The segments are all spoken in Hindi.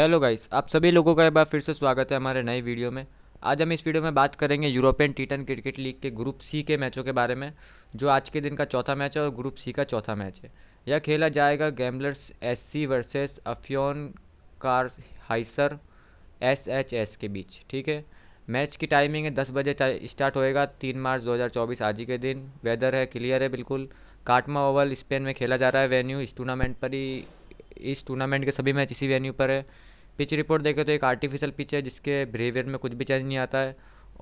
हेलो गाइस आप सभी लोगों का एक बार फिर से स्वागत है हमारे नए वीडियो में आज हम इस वीडियो में बात करेंगे European T ten cricket league के ग्रुप सी के मैचों के बारे में जो आज के दिन का चौथा मैच है और ग्रुप सी का चौथा मैच है यह खेला जाएगा Gamblers S C versus Afyonkarahisar S H S के बीच ठीक है मैच की टाइमिंग है दस बजे स्टार्ट होएगा तीन मार्च दो आज ही के दिन वेदर है क्लियर है बिल्कुल काटमा ओवल स्पेन में खेला जा रहा है वेन्यू इस टूर्नामेंट पर ही इस टूर्नामेंट के सभी मैच इसी वेन्यू पर है पिच रिपोर्ट देखें तो एक आर्टिफिशियल पिच है जिसके बिहेवियर में कुछ भी चेंज नहीं आता है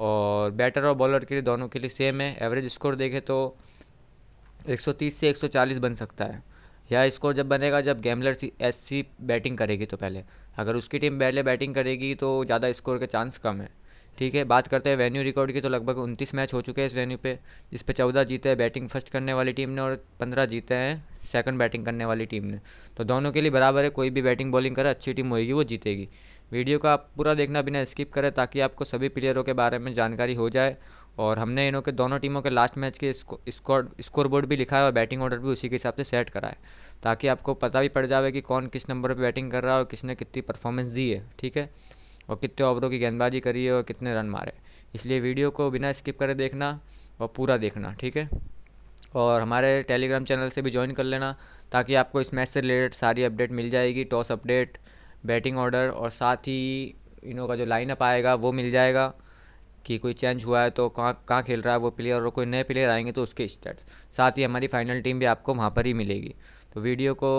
और बैटर और बॉलर के लिए दोनों के लिए सेम है एवरेज स्कोर देखें तो 130 से 140 बन सकता है यह स्कोर जब बनेगा जब सी एस सी बैटिंग करेगी तो पहले अगर उसकी टीम पहले बैटिंग करेगी तो ज़्यादा स्कोर के चांस कम है ठीक है बात करते हैं वेन्यू रिकॉर्ड की तो लगभग उनतीस मैच हो चुके हैं इस वेन्यू पे जिस पे चौदह जीते हैं बैटिंग फर्स्ट करने वाली टीम ने और पंद्रह जीते हैं सेकंड बैटिंग करने वाली टीम ने तो दोनों के लिए बराबर है कोई भी बैटिंग बॉलिंग करे अच्छी टीम होएगी वो जीतेगी वीडियो का आप पूरा देखना बिना स्किप करें ताकि आपको सभी प्लेयरों के बारे में जानकारी हो जाए और हमने इनों के दोनों टीमों के लास्ट मैच के स्कोर स्कोर बोर्ड भी लिखा है और बैटिंग ऑर्डर भी उसी के हिसाब से सेट करा है ताकि आपको पता भी पड़ जाए कि कौन किस नंबर पर बैटिंग कर रहा है और किसने कितनी परफॉर्मेंस दी है ठीक है और कितने ओवरों की गेंदबाजी करी है और कितने रन मारे इसलिए वीडियो को बिना स्किप करे देखना और पूरा देखना ठीक है और हमारे टेलीग्राम चैनल से भी ज्वाइन कर लेना ताकि आपको इस मैच से रिलेटेड सारी अपडेट मिल जाएगी टॉस अपडेट बैटिंग ऑर्डर और साथ ही इनों का जो लाइनअप आएगा वो मिल जाएगा कि कोई चेंज हुआ है तो कहाँ कहाँ खेल रहा है वो प्लेयर और कोई नए प्लेयर आएंगे तो उसके स्टेट्स साथ ही हमारी फाइनल टीम भी आपको वहाँ पर ही मिलेगी तो वीडियो को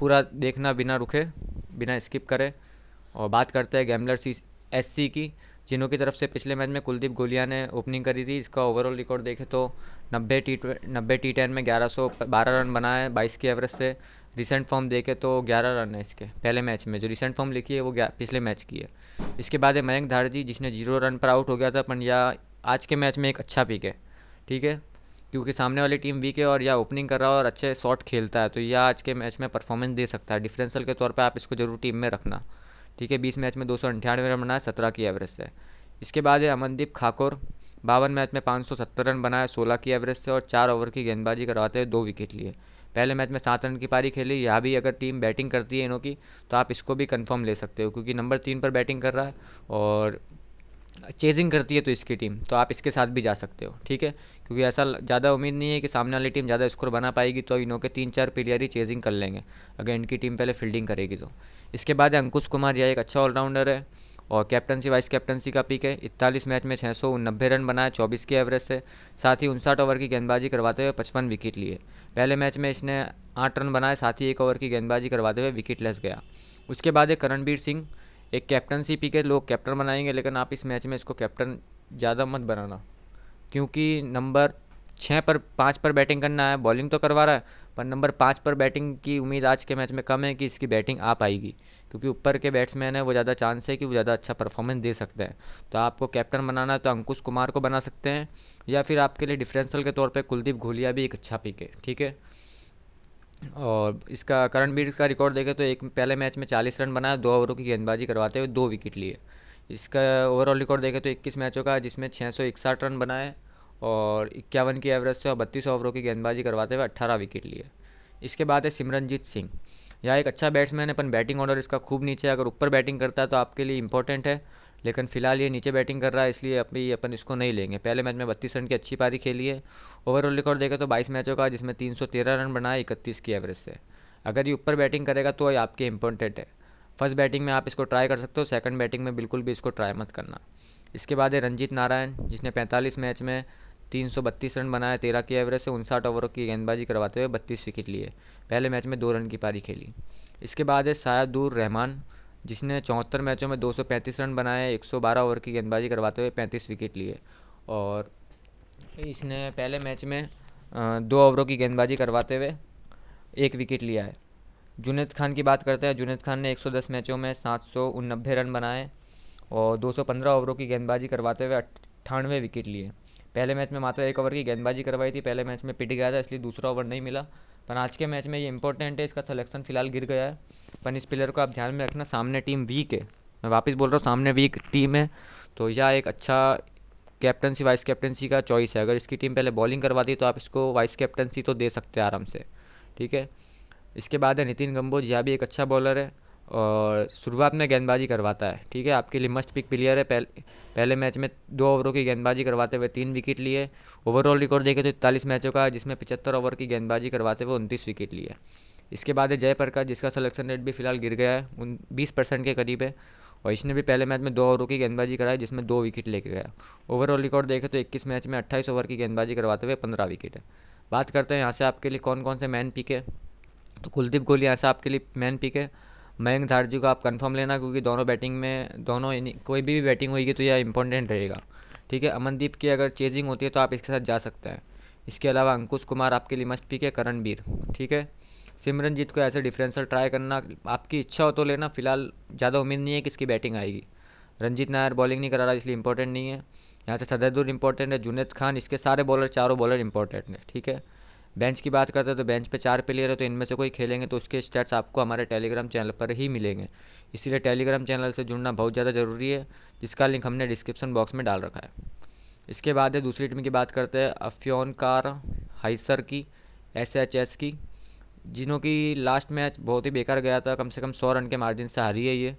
पूरा देखना बिना रुके बिना स्किप करें और बात करते हैं गैमलर सी एस सी की जिन्हों की तरफ से पिछले मैच में कुलदीप गोलिया ने ओपनिंग करी थी इसका ओवरऑल रिकॉर्ड देखें तो नब्बे टी नब्बे टी टेन में ग्यारह सौ बारह रन बनाए बाईस की एवरेज से रिसेंट फॉर्म देखे तो ग्यारह रन है इसके पहले मैच में जो रिसेंट फॉर्म लिखी है वो पिछले मैच की है इसके बाद है मयंक धारजी जिसने जीरो रन पर आउट हो गया था पर यह आज के मैच में एक अच्छा पिक है ठीक है क्योंकि सामने वाली टीम वीक है और यह ओपनिंग कर रहा है और अच्छे शॉट खेलता है तो यह आज के मैच में परफॉर्मेंस दे सकता है डिफरेंशियल के तौर पर आप इसको जरूर टीम में रखना ठीक है बीस मैच में दो सौ अंठानवे रन बनाए सत्रह की एवरेज से इसके बाद है अमनदीप खाकुर बावन मैच में पाँच सौ सत्तर रन बनाए सोलह की एवरेज से और चार ओवर की गेंदबाजी करवाते हुए दो विकेट लिए पहले मैच में सात रन की पारी खेली यहाँ भी अगर टीम बैटिंग करती है इनों की तो आप इसको भी कंफर्म ले सकते हो क्योंकि नंबर तीन पर बैटिंग कर रहा है और चेजिंग करती है तो इसकी टीम तो आप इसके साथ भी जा सकते हो ठीक है क्योंकि ऐसा ज़्यादा उम्मीद नहीं है कि सामने वाली टीम ज़्यादा स्कोर बना पाएगी तो इनों के तीन चार प्लेयर ही चेजिंग कर लेंगे अगर इनकी टीम पहले फील्डिंग करेगी तो इसके बाद अंकुश कुमार यह एक अच्छा ऑलराउंडर है और कैप्टनसी वाइस कैप्टनसी का पिक है इकतालीस मैच में छः सौ नब्बे रन बनाए चौबीस की एवरेज से साथ ही उनसठ ओवर की गेंदबाजी करवाते हुए पचपन विकेट लिए पहले मैच में इसने आठ रन बनाए साथ ही एक ओवर की गेंदबाजी करवाते हुए विकेट लेस गया उसके बाद है करणबीर सिंह एक कैप्टनसी पिक है लोग कैप्टन बनाएंगे लेकिन आप इस मैच में इसको कैप्टन ज़्यादा मत बनाना क्योंकि नंबर छः पर पाँच पर बैटिंग करना है बॉलिंग तो करवा रहा है पर नंबर पाँच पर बैटिंग की उम्मीद आज के मैच में कम है कि इसकी बैटिंग आ पाएगी क्योंकि ऊपर के बैट्समैन है वो ज़्यादा चांस है कि वो ज़्यादा अच्छा परफॉर्मेंस दे सकते हैं तो आपको कैप्टन बनाना है तो अंकुश कुमार को बना सकते हैं या फिर आपके लिए डिफ्रेंसल के तौर पर कुलदीप घोलिया भी एक अच्छा पिक है ठीक है और इसका करणबीर का रिकॉर्ड देखें तो एक पहले मैच में चालीस रन बनाया दो ओवरों की गेंदबाजी करवाते हुए दो विकेट लिए इसका ओवरऑल रिकॉर्ड देखें तो इक्कीस मैचों का जिसमें छः रन बनाए और इक्यावन की एवरेज से और बत्तीस ओवरों की गेंदबाजी करवाते हुए अट्ठारह विकेट लिए इसके बाद है सिमरनजीत सिंह यह एक अच्छा बैट्समैन है पर बैटिंग ऑर्डर इसका खूब नीचे है अगर ऊपर बैटिंग करता है तो आपके लिए इंपॉर्टेंट है लेकिन फिलहाल ये नीचे बैटिंग कर रहा है इसलिए अभी अपन इसको नहीं लेंगे पहले मैच में बत्तीस रन की अच्छी पारी खेली है ओवरऑल रिकॉर्ड देखें तो बाईस मैचों का जिसमें तीन सौ तेरह रन बनाए इकतीस की एवरेज से अगर ये ऊपर बैटिंग करेगा तो ये आपके इंपॉर्टेंट है फर्स्ट बैटिंग में आप इसको ट्राई कर सकते हो सेकंड बैटिंग में बिल्कुल भी इसको ट्राई मत करना इसके बाद है रंजीत नारायण जिसने पैंतालीस मैच में तीन रन बनाए तेरह की एवरेज से उनसाठ ओवरों की गेंदबाजी करवाते हुए बत्तीस विकेट लिए पहले मैच में दो रन की पारी खेली इसके बाद है सायादुर रहमान जिसने चौहत्तर मैचों में 235 रन बनाए 112 ओवर की गेंदबाजी करवाते हुए 35 विकेट लिए और इसने पहले मैच में दो ओवरों की गेंदबाजी करवाते हुए एक विकेट लिया है जुनेद खान की बात करते हैं जुनेद खान ने 110 मैचों में सात रन बनाए और 215 ओवरों की गेंदबाजी करवाते हुए अट्ठानवे विकेट लिए पहले मैच में मात्र एक ओवर की गेंदबाजी करवाई थी पहले मैच में पिट गया था इसलिए दूसरा ओवर नहीं मिला पर आज के मैच में ये इंपॉर्टेंट है इसका सलेक्शन फिलहाल गिर गया है पर इस प्लेयर को आप ध्यान में रखना सामने टीम वीक है मैं वापस बोल रहा हूँ सामने वीक टीम है तो यह एक अच्छा कैप्टनसी वाइस कैप्टनसी का चॉइस है अगर इसकी टीम पहले बॉलिंग करवाती तो आप इसको वाइस कैप्टनसी तो दे सकते हैं आराम से ठीक है इसके बाद है नितिन गंबोज यह भी एक अच्छा बॉलर है और शुरुआत में गेंदबाजी करवाता है ठीक है आपके लिए मस्ट पिक प्लेयर है पहले पहले मैच में दो ओवरों की गेंदबाजी करवाते हुए तीन विकेट लिए ओवरऑल रिकॉर्ड देखें तो इकतालीस मैचों का जिसमें पिचहत्तर ओवर की गेंदबाजी करवाते हुए उनतीस विकेट लिए इसके बाद है जयप्रकाश जिसका सलेक्शन रेट भी फिलहाल गिर गया है उन बीस परसेंट के करीब है और इसने भी पहले मैच में दो ओवरों की गेंदबाजी कराई जिसमें दो विकेट लेके गया ओवरऑल रिकॉर्ड देखें तो 21 मैच में 28 ओवर की गेंदबाजी करवाते हुए 15 विकेट है बात करते हैं यहाँ से आपके लिए कौन कौन से मैन पिक है तो कुलदीप गोली यहाँ से आपके लिए मैन पिक है मयंक धारजी को आप कंफर्म लेना क्योंकि दोनों बैटिंग में दोनों कोई भी, भी बैटिंग होगी तो यह इंपॉर्टेंट रहेगा ठीक है अमनदीप की अगर चेजिंग होती है तो आप इसके साथ जा सकते हैं इसके अलावा अंकुश कुमार आपके लिए मस्ट पिक है करणबीर ठीक है सिमरनजीत को ऐसे डिफरेंसल ट्राई करना आपकी इच्छा हो तो लेना फिलहाल ज़्यादा उम्मीद नहीं है कि इसकी बैटिंग आएगी रंजीत नायर बॉलिंग नहीं करा रहा इसलिए इंपॉर्टेंट नहीं है यहाँ से सदरदुर इंपॉर्टेंट है जुनेद खान इसके सारे बॉलर चारों बॉलर इंपॉर्टेंट है ठीक है बेंच की बात करते हैं तो बेंच पे चार प्लेयर है तो इनमें से कोई खेलेंगे तो उसके स्टेट्स आपको हमारे टेलीग्राम चैनल पर ही मिलेंगे इसीलिए टेलीग्राम चैनल से जुड़ना बहुत ज़्यादा ज़रूरी है जिसका लिंक हमने डिस्क्रिप्शन बॉक्स में डाल रखा है इसके बाद है दूसरी टीम की बात करते हैं अफ्योन कार हाइसर की एस एच एस की जिन्हों की लास्ट मैच बहुत ही बेकार गया था कम से कम सौ रन के मार्जिन से हारी है ये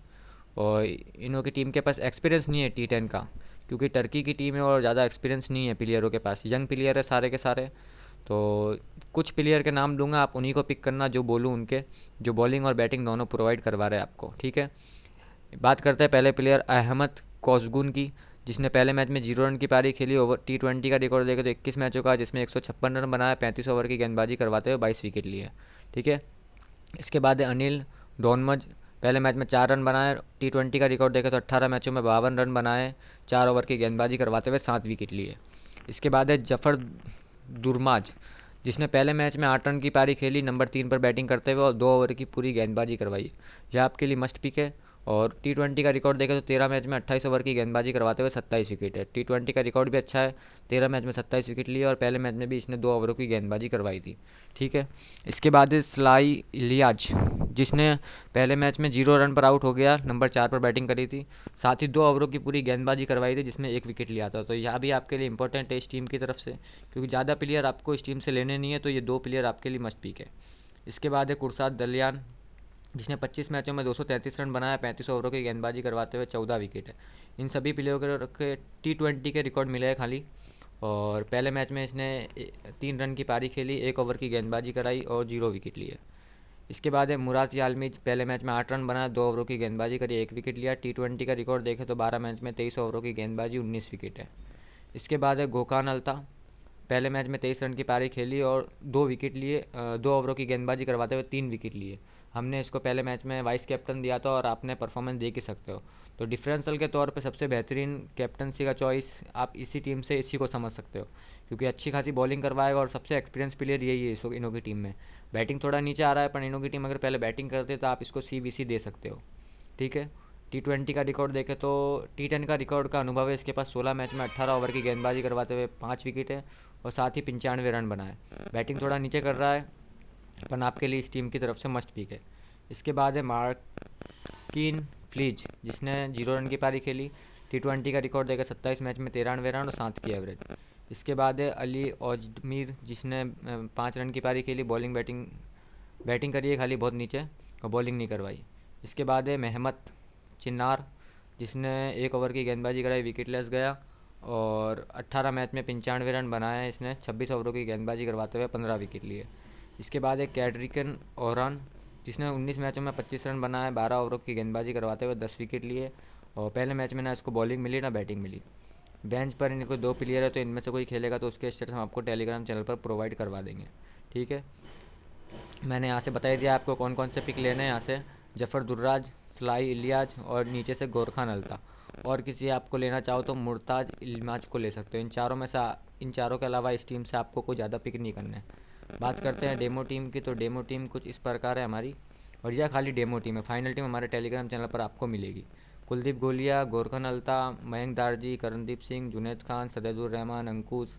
और इनों की टीम के पास एक्सपीरियंस नहीं है टी टेन का क्योंकि टर्की की टीम है और ज़्यादा एक्सपीरियंस नहीं है प्लेयरों के पास यंग प्लेयर है सारे के सारे तो कुछ प्लेयर के नाम लूँगा आप उन्हीं को पिक करना जो बोलूँ उनके जो बॉलिंग और बैटिंग दोनों प्रोवाइड करवा रहे हैं आपको ठीक है बात करते हैं पहले प्लेयर अहमद कौसगुन की जिसने पहले मैच में जीरो रन की पारी खेली ओवर टी ट्वेंटी का रिकॉर्ड देखे तो इक्कीस मैचों का जिसमें एक रन बनाया पैंतीस ओवर की गेंदबाजी करवाते हुए बाईस विकेट लिए ठीक है इसके बाद है अनिल डोनमज पहले मैच में चार रन बनाए टी ट्वेंटी का रिकॉर्ड देखे तो अट्ठारह मैचों में बावन रन बनाए चार ओवर की गेंदबाजी करवाते हुए सात विकेट लिए इसके बाद है जफर दुरमाज जिसने पहले मैच में आठ रन की पारी खेली नंबर तीन पर बैटिंग करते हुए और दो ओवर की पूरी गेंदबाजी करवाई यह आपके लिए मस्ट पिक है और टी ट्वेंटी का रिकॉर्ड देखें तो तेरह मैच में अट्ठाईस ओवर की गेंदबाजी करवाते हुए सत्ताईस विकेट है टी ट्वेंटी का रिकॉर्ड भी अच्छा है तेरह मैच में सत्ताईस विकेट लिए और पहले मैच में भी इसने दो ओवरों की गेंदबाजी करवाई थी ठीक है इसके बाद स्लाई लियाज जिसने पहले मैच में जीरो रन पर आउट हो गया नंबर चार पर बैटिंग करी थी साथ ही दो ओवरों की पूरी गेंदबाजी करवाई थी जिसमें एक विकेट लिया था तो यह भी आपके लिए इंपॉर्टेंट है इस टीम की तरफ से क्योंकि ज़्यादा प्लेयर आपको इस टीम से लेने नहीं है तो ये दो प्लेयर आपके लिए मस्ट पीक है इसके बाद है कुर्साद दलियान जिसने 25 मैचों में 233 रन बनाया 35 ओवरों की गेंदबाजी करवाते हुए 14 विकेट है इन सभी प्लेयरों के टी ट्वेंटी के रिकॉर्ड मिले हैं खाली और पहले मैच में इसने तीन रन की पारी खेली एक ओवर की गेंदबाजी कराई और जीरो विकेट लिए इसके बाद है मुराद आलमी पहले मैच में आठ रन बनाया दो ओवरों की गेंदबाजी करी एक विकेट लिया टी ट्वेंटी का रिकॉर्ड देखें तो बारह मैच में तेईस ओवरों की गेंदबाजी उन्नीस विकेट है इसके बाद है गोकान अल्ता पहले मैच में तेईस रन की पारी खेली और दो विकेट लिए दो ओवरों की गेंदबाजी करवाते हुए तीन विकेट लिए हमने इसको पहले मैच में वाइस कैप्टन दिया था और आपने परफॉर्मेंस देख ही सकते हो तो डिफरेंसल के तौर पर सबसे बेहतरीन कैप्टनसी का चॉइस आप इसी टीम से इसी को समझ सकते हो क्योंकि अच्छी खासी बॉलिंग करवाएगा और सबसे एक्सपीरियंस प्लेयर यही है इस इनों की टीम में बैटिंग थोड़ा नीचे आ रहा है पर इनों की टीम अगर पहले बैटिंग करते तो आप इसको सी दे सकते हो ठीक है टी ट्वेंटी का रिकॉर्ड देखें तो टी टेन का रिकॉर्ड का अनुभव है इसके पास सोलह मैच में अट्ठारह ओवर की गेंदबाजी करवाते हुए पाँच विकेट है और साथ ही पंचानवे रन बनाए बैटिंग थोड़ा नीचे कर रहा है पर आपके लिए इस टीम की तरफ से मस्ट पिक है इसके बाद है मार्किन फ्लीज जिसने जीरो रन की पारी खेली टी ट्वेंटी का रिकॉर्ड देकर सत्ताईस मैच में तिरानवे रन और सात की एवरेज इसके बाद है अली ओजमीर जिसने पाँच रन की पारी खेली बॉलिंग बैटिंग बैटिंग करी है खाली बहुत नीचे और बॉलिंग नहीं करवाई इसके बाद है मेहमत चिन्नार जिसने एक ओवर की गेंदबाजी कराई विकेट लेस गया और 18 मैच में पंचानवे रन बनाए इसने 26 ओवरों की गेंदबाजी करवाते हुए 15 विकेट लिए इसके बाद एक कैडरिकन ओहरान जिसने 19 मैचों में 25 रन बनाए 12 ओवरों की गेंदबाजी करवाते हुए 10 विकेट लिए और पहले मैच में ना इसको बॉलिंग मिली ना बैटिंग मिली बेंच पर इनको दो प्लेयर है तो इनमें से कोई खेलेगा तो उसके स्टेटस हम आपको टेलीग्राम चैनल पर प्रोवाइड करवा देंगे ठीक है मैंने यहाँ से बताया दिया आपको कौन कौन से पिक लेने हैं यहाँ से जफर दुर्राज सलाई इलियाज और नीचे से गोरखा नलता और किसी आपको लेना चाहो तो मुर्ताज इलमाज को ले सकते हो इन चारों में से इन चारों के अलावा इस टीम से आपको कोई ज़्यादा पिक नहीं करना है बात करते हैं डेमो टीम की तो डेमो टीम कुछ इस प्रकार है हमारी और यह खाली डेमो टीम है फाइनल टीम हमारे टेलीग्राम चैनल पर आपको मिलेगी कुलदीप गोलिया गोरखन अल्ता मयंक दारजी करणदीप सिंह जुनेद खान सदैदुररहमान अंकुश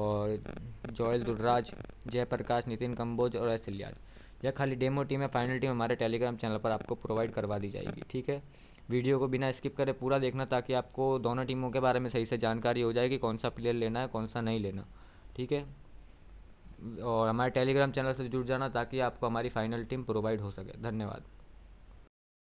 और जॉयल दुर्राज जयप्रकाश नितिन कंबोज और एस इलियाज यह खाली डेमो टीम है फाइनल टीम हमारे टेलीग्राम चैनल पर आपको प्रोवाइड करवा दी जाएगी ठीक है वीडियो को बिना स्किप करे पूरा देखना ताकि आपको दोनों टीमों के बारे में सही से जानकारी हो जाए कि कौन सा प्लेयर लेना है कौन सा नहीं लेना ठीक है और हमारे टेलीग्राम चैनल से जुड़ जाना ताकि आपको हमारी फाइनल टीम प्रोवाइड हो सके धन्यवाद